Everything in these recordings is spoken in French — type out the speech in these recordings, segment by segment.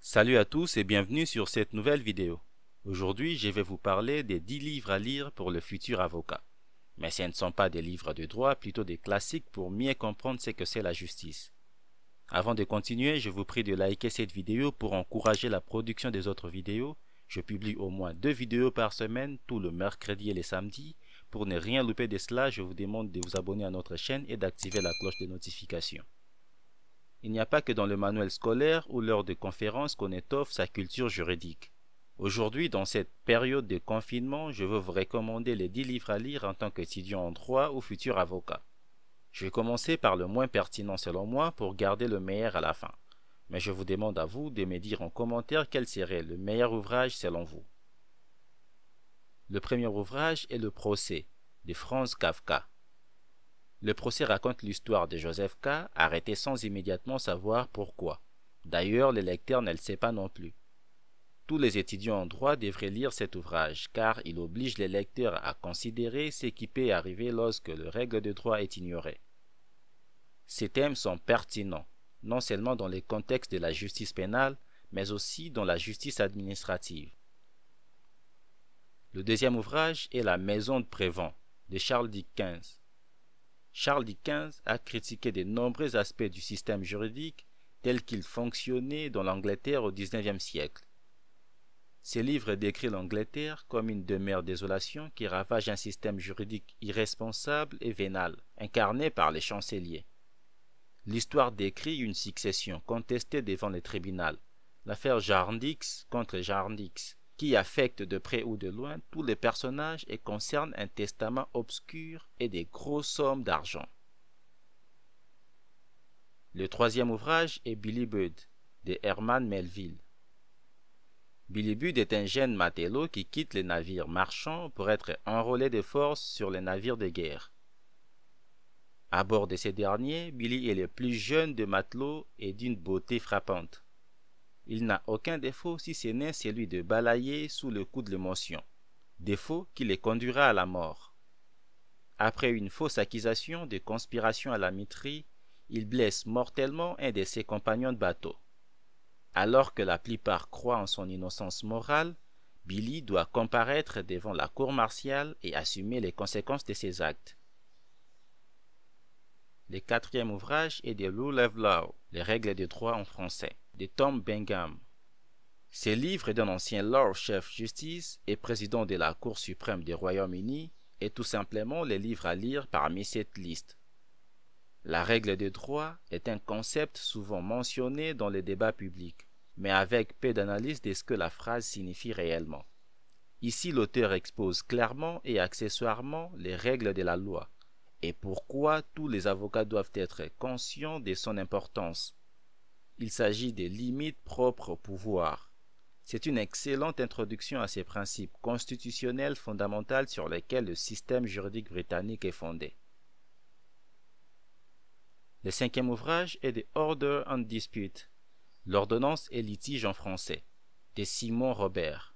Salut à tous et bienvenue sur cette nouvelle vidéo. Aujourd'hui, je vais vous parler des 10 livres à lire pour le futur avocat. Mais ce ne sont pas des livres de droit, plutôt des classiques pour mieux comprendre ce que c'est la justice. Avant de continuer, je vous prie de liker cette vidéo pour encourager la production des autres vidéos je publie au moins deux vidéos par semaine, tout le mercredi et les samedis. Pour ne rien louper de cela, je vous demande de vous abonner à notre chaîne et d'activer la cloche de notification. Il n'y a pas que dans le manuel scolaire ou lors de conférences qu'on étoffe sa culture juridique. Aujourd'hui, dans cette période de confinement, je veux vous recommander les 10 livres à lire en tant qu'étudiant en droit ou futur avocat. Je vais commencer par le moins pertinent selon moi pour garder le meilleur à la fin mais je vous demande à vous de me dire en commentaire quel serait le meilleur ouvrage selon vous. Le premier ouvrage est Le procès de Franz Kafka. Le procès raconte l'histoire de Joseph K, arrêté sans immédiatement savoir pourquoi. D'ailleurs, le lecteur ne le sait pas non plus. Tous les étudiants en droit devraient lire cet ouvrage, car il oblige les lecteurs à considérer ce qui peut arriver lorsque le règle de droit est ignorée. Ces thèmes sont pertinents, non seulement dans les contextes de la justice pénale, mais aussi dans la justice administrative. Le deuxième ouvrage est La Maison de Prévent de Charles XV. Charles XV a critiqué de nombreux aspects du système juridique tel qu'il fonctionnait dans l'Angleterre au XIXe siècle. Ses livres décrit l'Angleterre comme une demeure désolation qui ravage un système juridique irresponsable et vénal, incarné par les chanceliers. L'histoire décrit une succession contestée devant le tribunal. L'affaire Jarndix contre Jarndix, qui affecte de près ou de loin tous les personnages et concerne un testament obscur et des grosses sommes d'argent. Le troisième ouvrage est Billy Budd de Herman Melville. Billy Budd est un jeune matelot qui quitte les navires marchands pour être enrôlé de force sur les navires de guerre. À bord de ces derniers, Billy est le plus jeune de matelots et d'une beauté frappante. Il n'a aucun défaut si ce n'est celui de balayer sous le coup de l'émotion, défaut qui les conduira à la mort. Après une fausse accusation de conspiration à la mitrie, il blesse mortellement un de ses compagnons de bateau. Alors que la plupart croient en son innocence morale, Billy doit comparaître devant la cour martiale et assumer les conséquences de ses actes. Le quatrième ouvrage est de Lou Law*, Les règles de droit en français, de Tom Bingham. Ce livre d'un ancien Lord Chef Justice et président de la Cour suprême du Royaume-Uni est tout simplement le livre à lire parmi cette liste. La règle de droit est un concept souvent mentionné dans les débats publics, mais avec peu d'analyse de ce que la phrase signifie réellement. Ici, l'auteur expose clairement et accessoirement les règles de la loi, et pourquoi tous les avocats doivent être conscients de son importance. Il s'agit des limites propres au pouvoir. C'est une excellente introduction à ces principes constitutionnels fondamentaux sur lesquels le système juridique britannique est fondé. Le cinquième ouvrage est The Order and Dispute, l'ordonnance et litige en français, de Simon Robert.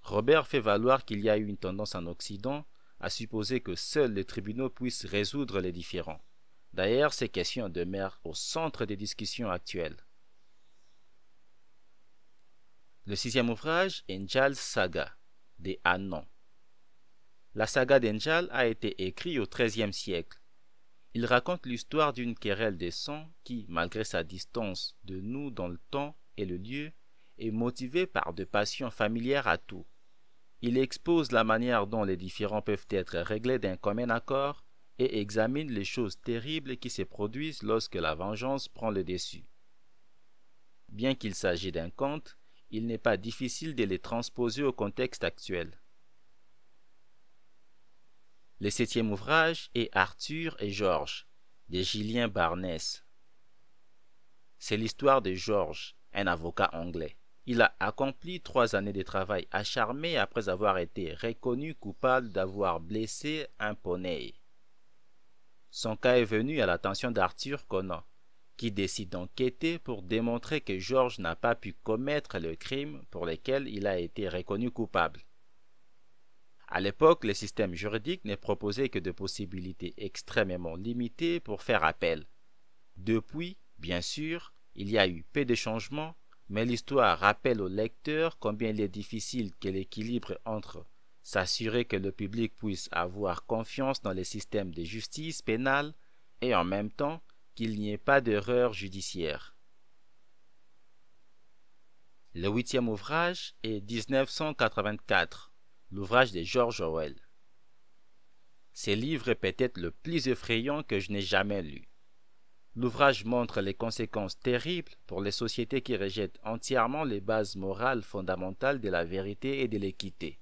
Robert fait valoir qu'il y a eu une tendance en Occident à supposer que seuls les tribunaux puissent résoudre les différends. D'ailleurs, ces questions demeurent au centre des discussions actuelles. Le sixième ouvrage est Saga des Anon. La saga d'Enjal a été écrite au XIIIe siècle. Il raconte l'histoire d'une querelle des sangs qui, malgré sa distance de nous dans le temps et le lieu, est motivée par des passions familières à tout. Il expose la manière dont les différends peuvent être réglés d'un commun accord et examine les choses terribles qui se produisent lorsque la vengeance prend le dessus. Bien qu'il s'agisse d'un conte, il n'est pas difficile de les transposer au contexte actuel. Le septième ouvrage est Arthur et Georges de Gillian Barnes. C'est l'histoire de Georges, un avocat anglais. Il a accompli trois années de travail acharné après avoir été reconnu coupable d'avoir blessé un poney. Son cas est venu à l'attention d'Arthur Conan, qui décide d'enquêter pour démontrer que George n'a pas pu commettre le crime pour lequel il a été reconnu coupable. À l'époque, le système juridique n'est proposé que de possibilités extrêmement limitées pour faire appel. Depuis, bien sûr, il y a eu peu de changements mais l'histoire rappelle au lecteur combien il est difficile que l'équilibre entre s'assurer que le public puisse avoir confiance dans les systèmes de justice pénale et en même temps qu'il n'y ait pas d'erreur judiciaire. Le huitième ouvrage est 1984, l'ouvrage de George Orwell. Ce livre est peut-être le plus effrayant que je n'ai jamais lu. L'ouvrage montre les conséquences terribles pour les sociétés qui rejettent entièrement les bases morales fondamentales de la vérité et de l'équité.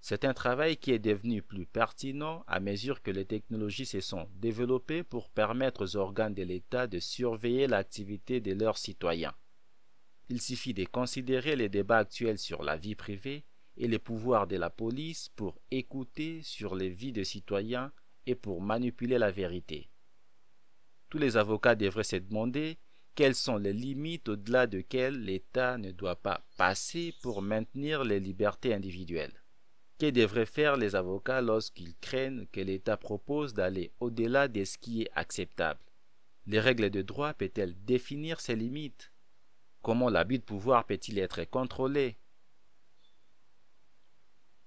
C'est un travail qui est devenu plus pertinent à mesure que les technologies se sont développées pour permettre aux organes de l'État de surveiller l'activité de leurs citoyens. Il suffit de considérer les débats actuels sur la vie privée et les pouvoirs de la police pour écouter sur les vies des citoyens et pour manipuler la vérité. Tous les avocats devraient se demander quelles sont les limites au-delà desquelles l'État ne doit pas passer pour maintenir les libertés individuelles. Que devraient faire les avocats lorsqu'ils craignent que l'État propose d'aller au-delà de ce qui est acceptable Les règles de droit peuvent-elles définir ces limites Comment l'abus de pouvoir peut-il être contrôlé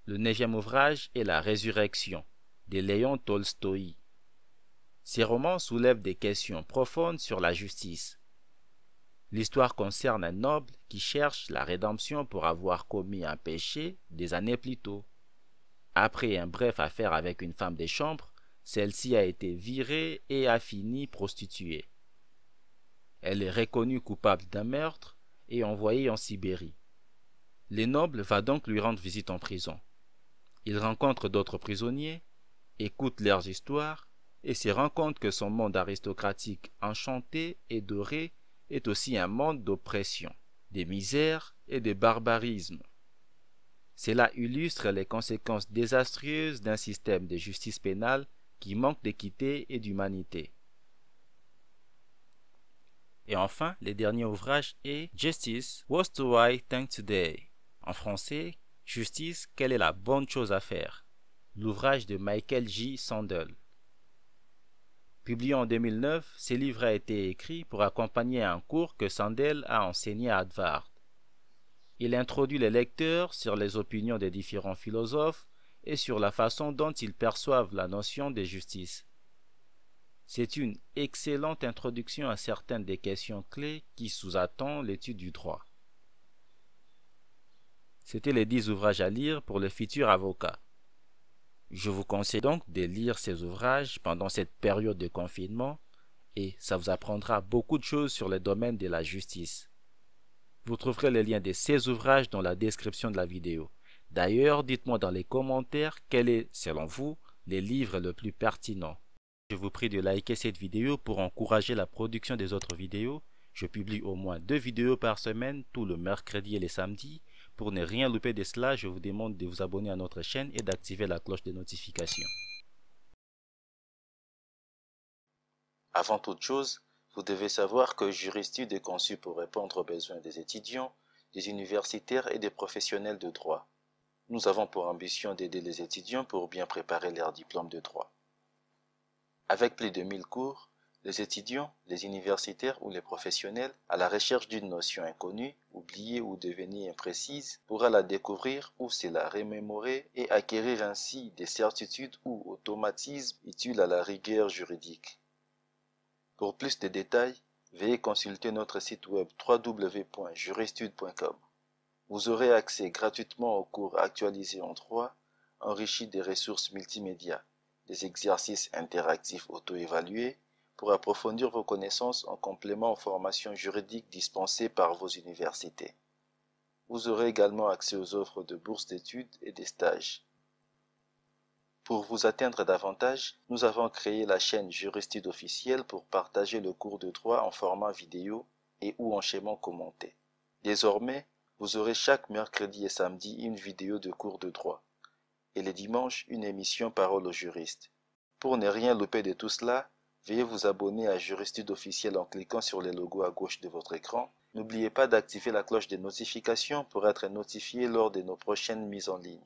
Le neuvième ouvrage est La résurrection de Léon Tolstoï. Ces romans soulèvent des questions profondes sur la justice. L'histoire concerne un noble qui cherche la rédemption pour avoir commis un péché des années plus tôt. Après un bref affaire avec une femme des chambres, celle-ci a été virée et a fini prostituée. Elle est reconnue coupable d'un meurtre et envoyée en Sibérie. Le noble va donc lui rendre visite en prison. Il rencontre d'autres prisonniers, écoute leurs histoires et se rend compte que son monde aristocratique enchanté et doré est aussi un monde d'oppression, de misère et de barbarisme. Cela illustre les conséquences désastreuses d'un système de justice pénale qui manque d'équité et d'humanité. Et enfin, le dernier ouvrage est Justice, What Do I Think Today En français, Justice, quelle est la bonne chose à faire L'ouvrage de Michael J. Sandel. Publié en 2009, ce livre a été écrit pour accompagner un cours que Sandel a enseigné à Harvard. Il introduit les lecteurs sur les opinions des différents philosophes et sur la façon dont ils perçoivent la notion de justice. C'est une excellente introduction à certaines des questions clés qui sous-attendent l'étude du droit. C'était les dix ouvrages à lire pour le futur avocat. Je vous conseille donc de lire ces ouvrages pendant cette période de confinement et ça vous apprendra beaucoup de choses sur le domaine de la justice. Vous trouverez les liens de ces ouvrages dans la description de la vidéo. D'ailleurs, dites-moi dans les commentaires quel est, selon vous, le livre le plus pertinent. Je vous prie de liker cette vidéo pour encourager la production des autres vidéos. Je publie au moins deux vidéos par semaine, tous le mercredi et les samedis. Pour ne rien louper de cela, je vous demande de vous abonner à notre chaîne et d'activer la cloche de notification. Avant toute chose, vous devez savoir que Juristude est conçu pour répondre aux besoins des étudiants, des universitaires et des professionnels de droit. Nous avons pour ambition d'aider les étudiants pour bien préparer leur diplôme de droit. Avec plus de 1000 cours, les étudiants, les universitaires ou les professionnels, à la recherche d'une notion inconnue, oubliée ou devenue imprécise, pourra la découvrir ou se la remémorer et acquérir ainsi des certitudes ou automatismes utiles à la rigueur juridique. Pour plus de détails, veuillez consulter notre site web www.juristude.com. Vous aurez accès gratuitement aux cours actualisés en trois, enrichis des ressources multimédia, des exercices interactifs auto-évalués, pour approfondir vos connaissances en complément aux formations juridiques dispensées par vos universités. Vous aurez également accès aux offres de bourses d'études et des stages. Pour vous atteindre davantage, nous avons créé la chaîne Juristide officielle pour partager le cours de droit en format vidéo et ou en schéma commenté. Désormais, vous aurez chaque mercredi et samedi une vidéo de cours de droit et les dimanches une émission Parole aux juristes. Pour ne rien louper de tout cela, Veuillez vous abonner à Juristude officiel en cliquant sur les logos à gauche de votre écran. N'oubliez pas d'activer la cloche des notifications pour être notifié lors de nos prochaines mises en ligne.